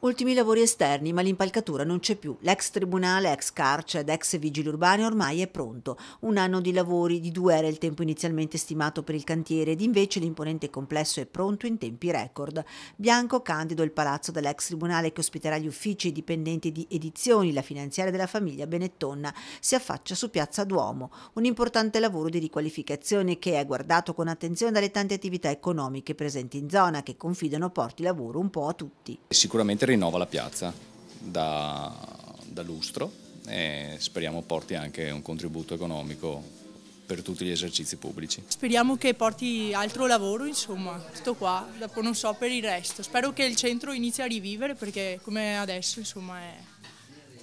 Ultimi lavori esterni, ma l'impalcatura non c'è più. L'ex tribunale, ex carcere ed ex vigili urbani ormai è pronto. Un anno di lavori, di due era il tempo inizialmente stimato per il cantiere ed invece l'imponente complesso è pronto in tempi record. Bianco candido il palazzo dell'ex tribunale che ospiterà gli uffici e i dipendenti di Edizioni, la finanziaria della famiglia Benettonna, si affaccia su Piazza Duomo. Un importante lavoro di riqualificazione che è guardato con attenzione dalle tante attività economiche presenti in zona che confidano porti lavoro un po' a tutti. Sicuramente rinnova la piazza da, da lustro e speriamo porti anche un contributo economico per tutti gli esercizi pubblici. Speriamo che porti altro lavoro, insomma, tutto qua, dopo non so per il resto. Spero che il centro inizi a rivivere perché come adesso, insomma, è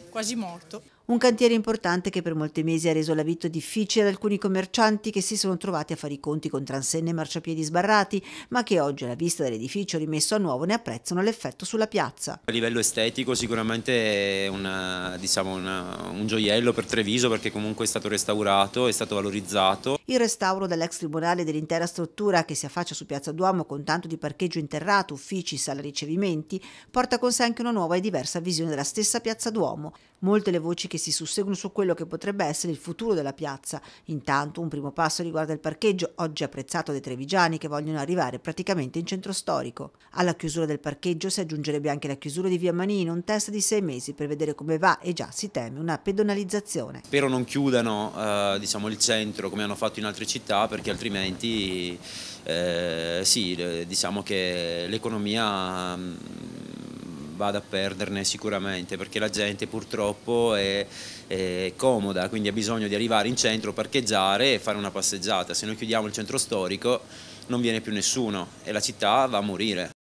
quasi morto. Un cantiere importante che per molti mesi ha reso la vita difficile ad alcuni commercianti che si sono trovati a fare i conti con transenne e marciapiedi sbarrati, ma che oggi alla vista dell'edificio rimesso a nuovo ne apprezzano l'effetto sulla piazza. A livello estetico sicuramente è una, diciamo una, un gioiello per Treviso perché comunque è stato restaurato, è stato valorizzato. Il restauro dell'ex tribunale dell'intera struttura che si affaccia su Piazza Duomo con tanto di parcheggio interrato, uffici, sala ricevimenti, porta con sé anche una nuova e diversa visione della stessa Piazza Duomo. Molte le voci che si susseguono su quello che potrebbe essere il futuro della piazza. Intanto un primo passo riguarda il parcheggio, oggi apprezzato dai trevigiani che vogliono arrivare praticamente in centro storico. Alla chiusura del parcheggio si aggiungerebbe anche la chiusura di Via Manino, un test di sei mesi per vedere come va e già si teme una pedonalizzazione. Spero non chiudano eh, diciamo, il centro come hanno fatto in altre città perché altrimenti eh, sì, eh, diciamo che l'economia mm, vada a perderne sicuramente perché la gente purtroppo è, è, comoda, quindi ha bisogno di arrivare in centro, parcheggiare e fare una passeggiata. Se noi chiudiamo il centro storico non viene più nessuno e la città va a morire.